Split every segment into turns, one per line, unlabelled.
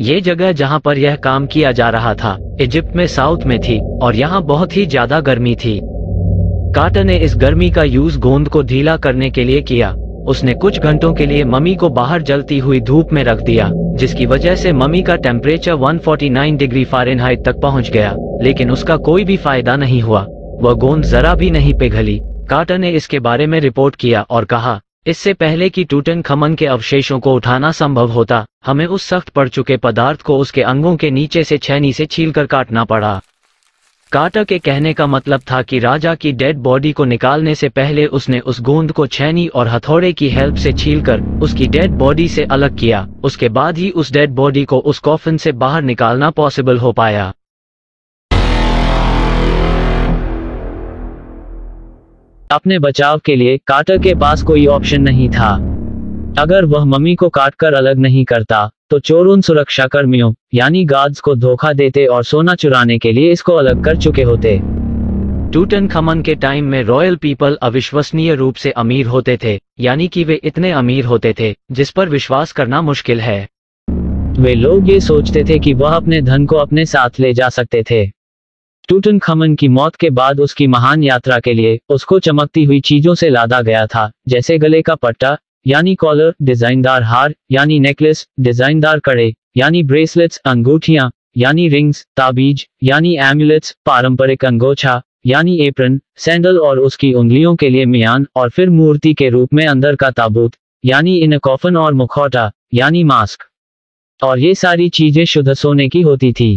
ये जगह जहाँ पर यह काम किया जा रहा था इजिप्ट में साउथ में थी और यहाँ बहुत ही ज्यादा गर्मी थी काटा ने इस गर्मी का यूज गोंद को ढीला करने के लिए किया उसने कुछ घंटों के लिए मम्मी को बाहर जलती हुई धूप में रख दिया जिसकी वजह से मम्मी का टेम्परेचर 149 डिग्री फारेनहाइट तक पहुंच गया लेकिन उसका कोई भी फायदा नहीं हुआ वह गोंद जरा भी नहीं पिघली काटा ने इसके बारे में रिपोर्ट किया और कहा इससे पहले कि टूटन खमन के अवशेषों को उठाना संभव होता हमें उस सख्त पड़ चुके पदार्थ को उसके अंगों के नीचे से छैनी से छीलकर काटना पड़ा काटा के कहने का मतलब था कि राजा की डेड बॉडी को निकालने से पहले उसने उस गोंद को छैनी और हथौड़े की हेल्प से छीलकर उसकी डेड बॉडी से अलग किया उसके बाद ही उस डेड बॉडी को उस कॉफिन से बाहर निकालना पॉसिबल हो पाया अपने बचाव के लिए कार्टर के पास कोई ऑप्शन नहीं था अगर वह मम्मी को काटकर अलग नहीं करता तो चोर उन सुरक्षा कर्मियों यानी गार्ड्स को धोखा देते और सोना चुराने के लिए इसको अलग कर चुके होते टूटन खमन के टाइम में रॉयल पीपल अविश्वसनीय रूप से अमीर होते थे यानी कि वे इतने अमीर होते थे जिस पर विश्वास करना मुश्किल है वे लोग ये सोचते थे कि वह अपने धन को अपने साथ ले जा सकते थे टूटन खमन की मौत के बाद उसकी महान यात्रा के लिए उसको चमकती हुई चीजों से लादा गया था जैसे गले का पट्टा यानी कॉलर डिजाइनदार हार यानी नेकलेस डिजाइनदार कड़े यानी ब्रेसलेट्स अंगूठियां यानी रिंग्स ताबीज यानी एम्बुलेट्स पारंपरिक अंगोछा यानी एप्रन सैंडल और उसकी उंगलियों के लिए मियान और फिर मूर्ति के रूप में अंदर का ताबूत यानी इन कॉफन और मुखौटा यानी मास्क और ये सारी चीजें शुद्ध सोने की होती थी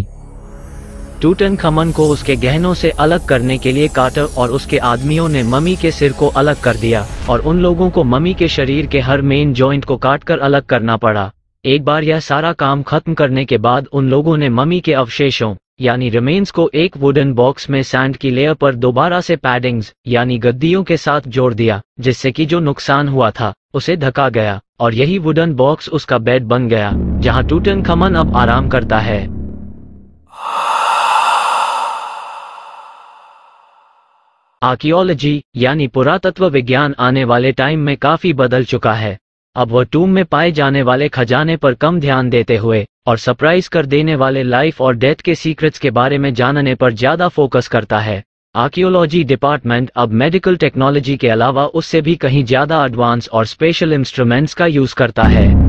टूटन खमन को उसके गहनों से अलग करने के लिए काटर और उसके आदमियों ने मम्मी के सिर को अलग कर दिया और उन लोगों को मम्मी के शरीर के हर मेन जॉइंट को काटकर अलग करना पड़ा एक बार यह सारा काम खत्म करने के बाद उन लोगों ने मम्मी के अवशेषों यानी रिमेन्स को एक वुडन बॉक्स में सैंड की लेयर पर दोबारा से पैडिंग्स यानी गद्दियों के साथ जोड़ दिया जिससे कि जो नुकसान हुआ था उसे धका गया और यही वुडन बॉक्स उसका बेड बन गया जहां टूटन खमन अब आराम करता है आर्कियोलॉजी यानी पुरातत्व विज्ञान आने वाले टाइम में काफी बदल चुका है अब वो टूम में पाए जाने वाले खजाने पर कम ध्यान देते हुए और सरप्राइज कर देने वाले लाइफ और डेथ के सीक्रेट्स के बारे में जानने पर ज्यादा फोकस करता है आर्कियोलॉजी डिपार्टमेंट अब मेडिकल टेक्नोलॉजी के अलावा उससे भी कहीं ज्यादा एडवांस और स्पेशल इंस्ट्रूमेंट्स का यूज करता है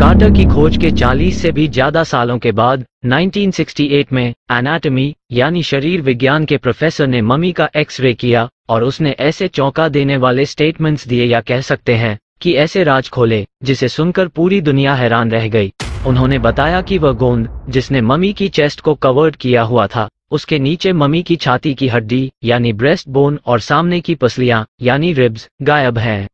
कार्टर की खोज के 40 से भी ज्यादा सालों के बाद 1968 में एनाटॉमी यानी शरीर विज्ञान के प्रोफेसर ने मम्मी का एक्सरे किया और उसने ऐसे चौंका देने वाले स्टेटमेंट्स दिए या कह सकते हैं कि ऐसे राज खोले जिसे सुनकर पूरी दुनिया हैरान रह गई उन्होंने बताया कि वह गोंद जिसने मम्मी की चेस्ट को कवर्ड किया हुआ था उसके नीचे मम्मी की छाती की हड्डी यानी ब्रेस्ट बोन और सामने की पसलियाँ यानी रिब्स गायब हैं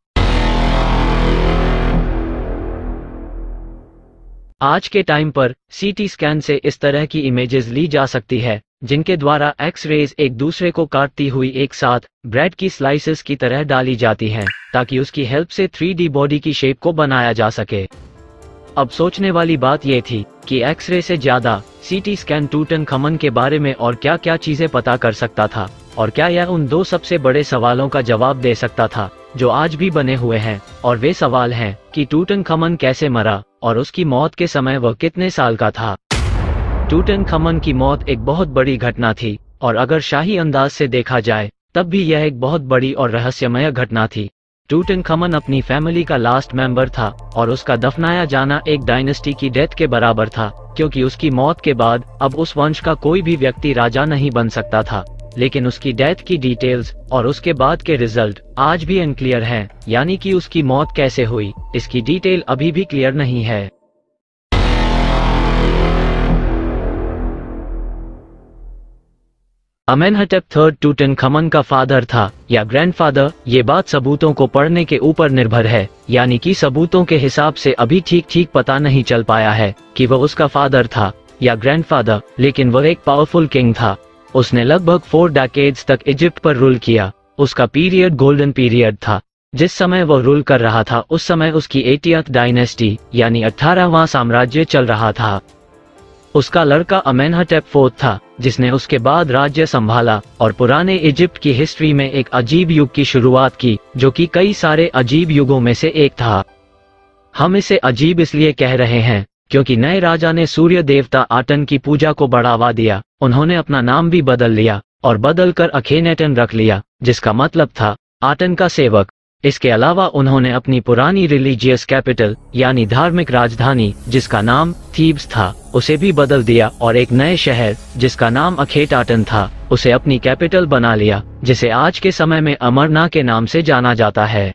आज के टाइम पर सीटी स्कैन से इस तरह की इमेजेस ली जा सकती है जिनके द्वारा एक्स रेज एक दूसरे को काटती हुई एक साथ ब्रेड की स्लाइसेस की तरह डाली जाती हैं, ताकि उसकी हेल्प से 3D बॉडी की शेप को बनाया जा सके अब सोचने वाली बात ये थी कि एक्सरे से ज्यादा सीटी स्कैन टूटन खमन के बारे में और क्या क्या चीजें पता कर सकता था और क्या यह उन दो सबसे बड़े सवालों का जवाब दे सकता था जो आज भी बने हुए हैं और वे सवाल हैं कि टूटन खमन कैसे मरा और उसकी मौत के समय वह कितने साल का था टूटन खमन की मौत एक बहुत बड़ी घटना थी और अगर शाही अंदाज से देखा जाए तब भी यह एक बहुत बड़ी और रहस्यमय घटना थी टूटन खमन अपनी फैमिली का लास्ट मेंबर था और उसका दफनाया जाना एक डायनेस्टी की डेथ के बराबर था क्योंकि उसकी मौत के बाद अब उस वंश का कोई भी व्यक्ति राजा नहीं बन सकता था लेकिन उसकी डेथ की डिटेल्स और उसके बाद के रिजल्ट आज भी अनक्लियर हैं, यानी कि उसकी मौत कैसे हुई इसकी डिटेल अभी भी क्लियर नहीं है अमेनहटेप थर्ड टूटन खमन का फादर था या ग्रैंडफादर ये बात सबूतों को पढ़ने के ऊपर निर्भर है यानी कि सबूतों के हिसाब से अभी ठीक ठीक पता नहीं चल पाया है कि वह उसका फादर था या ग्रैंडफादर लेकिन वह एक पावरफुल किंग था उसने लगभग फोर डैकेड्स तक इजिप्ट पर रूल किया उसका पीरियड गोल्डन पीरियड था जिस समय वह रूल कर रहा था उस समय उसकी एटियथ डायनेस्टी यानी अठारहवा साम्राज्य चल रहा था उसका लड़का अमेनहटेप फोर्थ था जिसने उसके बाद राज्य संभाला और पुराने इजिप्ट की हिस्ट्री में एक अजीब युग की शुरुआत की जो कि कई सारे अजीब युगों में से एक था हम इसे अजीब इसलिए कह रहे हैं क्योंकि नए राजा ने सूर्य देवता आटन की पूजा को बढ़ावा दिया उन्होंने अपना नाम भी बदल लिया और बदलकर अखेनेटन रख लिया जिसका मतलब था आटन का सेवक इसके अलावा उन्होंने अपनी पुरानी रिलीजियस कैपिटल यानी धार्मिक राजधानी जिसका नाम थीब्स था उसे भी बदल दिया और एक नए शहर जिसका नाम अखेट आटन था उसे अपनी कैपिटल बना लिया जिसे आज के समय में अमरना के नाम से जाना जाता है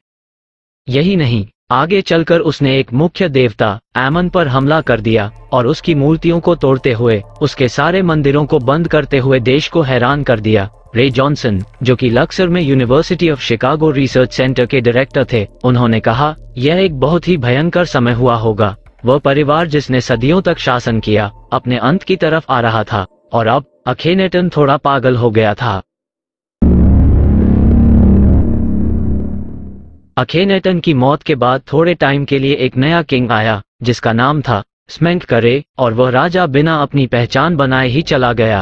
यही नहीं आगे चलकर उसने एक मुख्य देवता एमन पर हमला कर दिया और उसकी मूर्तियों को तोड़ते हुए उसके सारे मंदिरों को बंद करते हुए देश को हैरान कर दिया रे जॉनसन जो कि लक्सर में university of Chicago research centre के डायरेक्टर थे उन्होंने कहा यह एक बहुत ही भयंकर समय हुआ होगा वह परिवार जिसने सदियों तक शासन किया अपने अंत की तरफ आ रहा था और अब अखेनेटन थोड़ा पागल हो गया था अखेनेटन की मौत के बाद थोड़े टाइम के लिए एक नया किंग आया जिसका नाम था स्मेंक करे और वह राजा बिना अपनी पहचान बनाए ही चला गया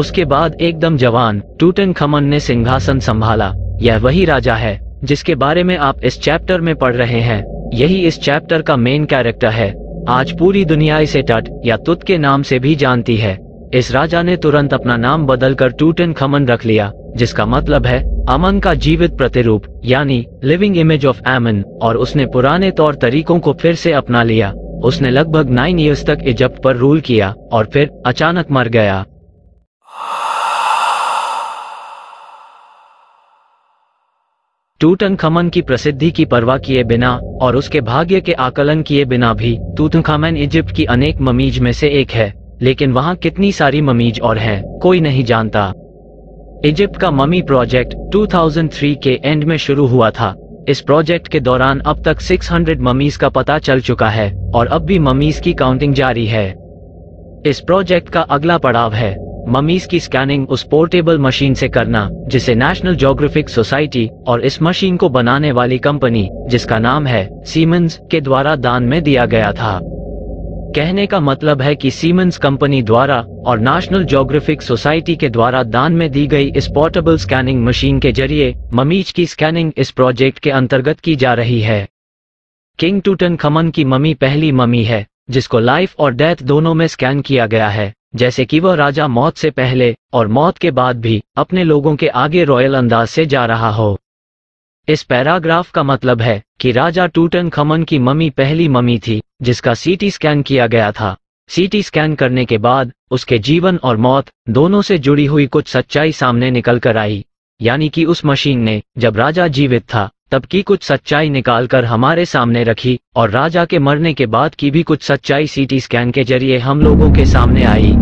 उसके बाद एकदम जवान टूटन खमन ने सिंहासन संभाला यह वही राजा है जिसके बारे में आप इस चैप्टर में पढ़ रहे हैं यही इस चैप्टर का मेन कैरेक्टर है आज पूरी दुनिया इसे टट या तुत के नाम से भी जानती है इस राजा ने तुरंत अपना नाम बदलकर टूटन खमन रख लिया जिसका मतलब है अमन का जीवित प्रतिरूप यानी लिविंग इमेज ऑफ एमन और उसने पुराने तौर तरीकों को फिर से अपना लिया उसने लगभग नाइन ईयर्स तक इजिप्ट पर रूल किया और फिर अचानक मर गया टूटन खमन की प्रसिद्धि की परवाह किए बिना और उसके भाग्य के आकलन किए बिना भी खमन इजिप्ट की अनेक ममीज में से एक है लेकिन वहाँ कितनी सारी ममीज और हैं कोई नहीं जानता इजिप्ट का ममी प्रोजेक्ट 2003 के एंड में शुरू हुआ था इस प्रोजेक्ट के दौरान अब तक 600 ममीज का पता चल चुका है और अब भी ममीज की काउंटिंग जारी है इस प्रोजेक्ट का अगला पड़ाव है ममीज की स्कैनिंग उस पोर्टेबल मशीन से करना जिसे नेशनल जोग्राफिक सोसाइटी और इस मशीन को बनाने वाली कंपनी जिसका नाम है सीमेंस के द्वारा दान में दिया गया था कहने का मतलब है कि सीमेंस कंपनी द्वारा और नेशनल ज्योग्राफिक सोसाइटी के द्वारा दान में दी गई इस पोर्टेबल स्कैनिंग मशीन के जरिए ममीज की स्कैनिंग इस प्रोजेक्ट के अंतर्गत की जा रही है किंग टूटन खमन की ममी पहली ममी है जिसको लाइफ और डेथ दोनों में स्कैन किया गया है जैसे कि वह राजा मौत से पहले और मौत के बाद भी अपने लोगों के आगे रॉयल अंदाज से जा रहा हो इस पैराग्राफ का मतलब है कि राजा टूटन खमन की मम्मी पहली मम्मी थी जिसका सीटी स्कैन किया गया था सीटी स्कैन करने के बाद उसके जीवन और मौत दोनों से जुड़ी हुई कुछ सच्चाई सामने निकल कर आई यानी कि उस मशीन ने जब राजा जीवित था तब की कुछ सच्चाई निकालकर हमारे सामने रखी और राजा के मरने के बाद की भी कुछ सच्चाई सीटी स्कैन के जरिए हम लोगों के सामने आई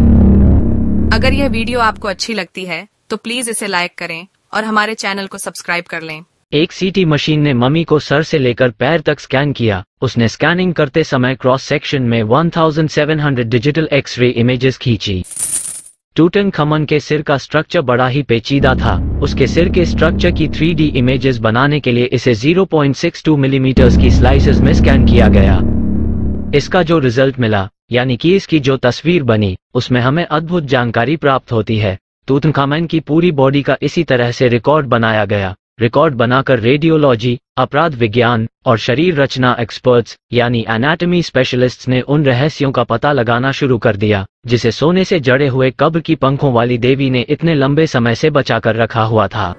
अगर यह वीडियो आपको अच्छी लगती है तो प्लीज इसे लाइक करें और हमारे चैनल को सब्सक्राइब कर लें एक सीटी मशीन ने मम्मी को सर से लेकर पैर तक स्कैन किया उसने स्कैनिंग करते समय क्रॉस सेक्शन में 1700 डिजिटल एक्सरे इमेजेस खींची टूटन खमन के सिर का स्ट्रक्चर बड़ा ही पेचीदा था उसके सिर के स्ट्रक्चर की 3D इमेजेस बनाने के लिए इसे 0.62 मिलीमीटर्स mm की स्लाइसेस में स्कैन किया गया इसका जो रिजल्ट मिला यानी कि इसकी जो तस्वीर बनी उसमें हमें अद्भुत जानकारी प्राप्त होती है तूतनखामैन की पूरी बॉडी का इसी तरह से रिकॉर्ड बनाया गया रिकॉर्ड बनाकर रेडियोलॉजी अपराध विज्ञान और शरीर रचना एक्सपर्ट्स यानी एनाटॉमी स्पेशलिस्ट्स ने उन रहस्यों का पता लगाना शुरू कर दिया जिसे सोने से जड़े हुए कब्र की पंखों वाली देवी ने इतने लंबे समय से बचाकर रखा हुआ था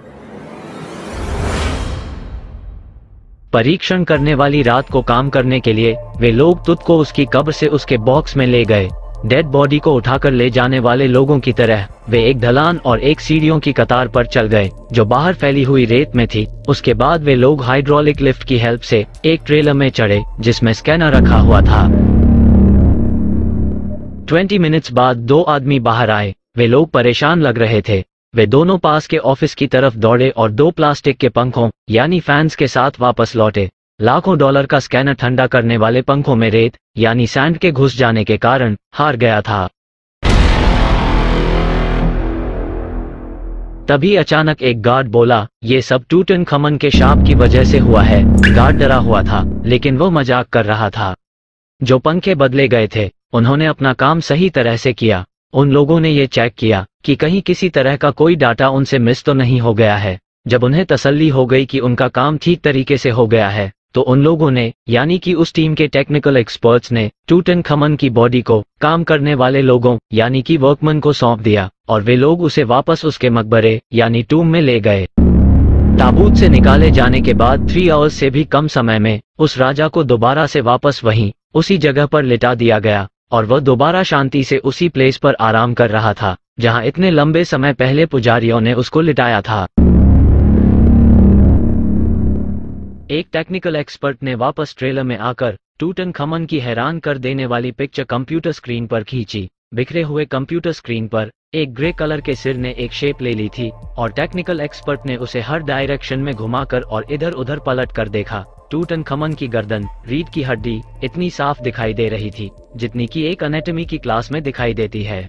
परीक्षण करने वाली रात को काम करने के लिए वे लोग तुत को उसकी कब्र से उसके बॉक्स में ले गए डेड बॉडी को उठाकर ले जाने वाले लोगों की तरह वे एक ढलान और एक सीढ़ियों की कतार पर चल गए जो बाहर फैली हुई रेत में थी उसके बाद वे लोग हाइड्रोलिक लिफ्ट की हेल्प से एक ट्रेलर में चढ़े जिसमें स्कैनर रखा हुआ था 20 मिनट्स बाद दो आदमी बाहर आए वे लोग परेशान लग रहे थे वे दोनों पास के ऑफिस की तरफ दौड़े और दो प्लास्टिक के पंखों यानी फैंस के साथ वापस लौटे लाखों डॉलर का स्कैनर ठंडा करने वाले पंखों में रेत यानी सैंड के घुस जाने के कारण हार गया था तभी अचानक एक गार्ड बोला ये सब टूटन खमन के शाप की वजह से हुआ है गार्ड डरा हुआ था लेकिन वो मजाक कर रहा था जो पंखे बदले गए थे उन्होंने अपना काम सही तरह से किया उन लोगों ने ये चेक किया कि कहीं किसी तरह का कोई डाटा उनसे मिस तो नहीं हो गया है जब उन्हें तसल्ली हो गई कि उनका काम ठीक तरीके से हो गया है तो उन लोगों ने यानी कि उस टीम के टेक्निकल एक्सपर्ट्स ने टूटन खमन की बॉडी को काम करने वाले लोगों यानी कि वर्कमैन को सौंप दिया और वे लोग उसे वापस उसके मकबरे यानी टूम में ले गए ताबूत से निकाले जाने के बाद थ्री आवर्स से भी कम समय में उस राजा को दोबारा से वापस वही उसी जगह पर लिटा दिया गया और वह दोबारा शांति से उसी प्लेस पर आराम कर रहा था जहाँ इतने लंबे समय पहले पुजारियों ने उसको लिटाया था एक टेक्निकल एक्सपर्ट ने वापस ट्रेलर में आकर टूटन खमन की हैरान कर देने वाली पिक्चर कंप्यूटर स्क्रीन पर खींची बिखरे हुए कंप्यूटर स्क्रीन पर एक ग्रे कलर के सिर ने एक शेप ले ली थी और टेक्निकल एक्सपर्ट ने उसे हर डायरेक्शन में घुमाकर और इधर उधर पलट कर देखा टूटन खमन की गर्दन रीत की हड्डी इतनी साफ दिखाई दे रही थी जितनी की एक अनेटमी की क्लास में दिखाई देती है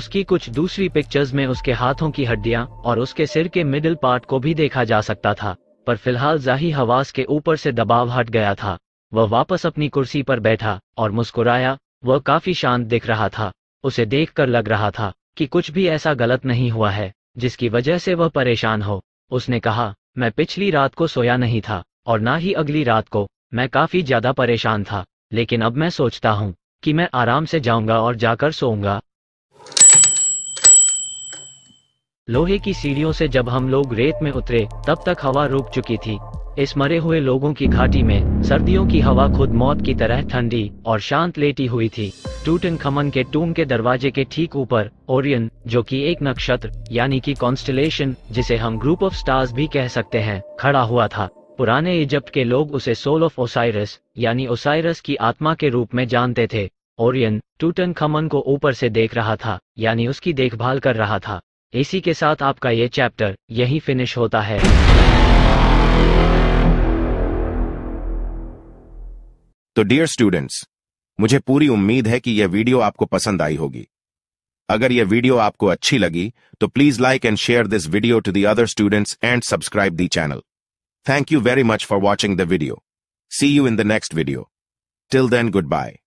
उसकी कुछ दूसरी पिक्चर्स में उसके हाथों की हड्डियां और उसके सिर के मिडिल पार्ट को भी देखा जा सकता था पर फिलहाल जाही हवास के ऊपर से दबाव हट गया था वह वापस अपनी कुर्सी पर बैठा और मुस्कुराया वह काफी शांत दिख रहा था उसे देखकर लग रहा था कि कुछ भी ऐसा गलत नहीं हुआ है जिसकी वजह से वह परेशान हो उसने कहा मैं पिछली रात को सोया नहीं था और ना ही अगली रात को मैं काफी ज्यादा परेशान था लेकिन अब मैं सोचता हूँ कि मैं आराम से जाऊंगा और जाकर सोऊंगा लोहे की सीढ़ियों से जब हम लोग रेत में उतरे तब तक हवा रुक चुकी थी इस मरे हुए लोगों की घाटी में सर्दियों की हवा खुद मौत की तरह ठंडी और शांत लेटी हुई थी टूटन खमन के टूम के दरवाजे के ठीक ऊपर ओरियन जो कि एक नक्षत्र यानी कि कॉन्स्टलेशन जिसे हम ग्रुप ऑफ स्टार्स भी कह सकते हैं खड़ा हुआ था पुराने इजिप्ट के लोग उसे सोल ऑफ ओसाइरस यानी ओसाइरस की आत्मा के रूप में जानते थे ओरियन टूटन खमन को ऊपर से देख रहा था यानी उसकी देखभाल कर रहा था इसी के साथ आपका ये चैप्टर यही फिनिश होता है तो डियर स्टूडेंट्स मुझे पूरी उम्मीद है कि यह वीडियो आपको पसंद आई होगी अगर यह वीडियो आपको अच्छी लगी तो please like and share this video to the other students and subscribe the channel thank you very much for watching the video see you in the next video till then good bye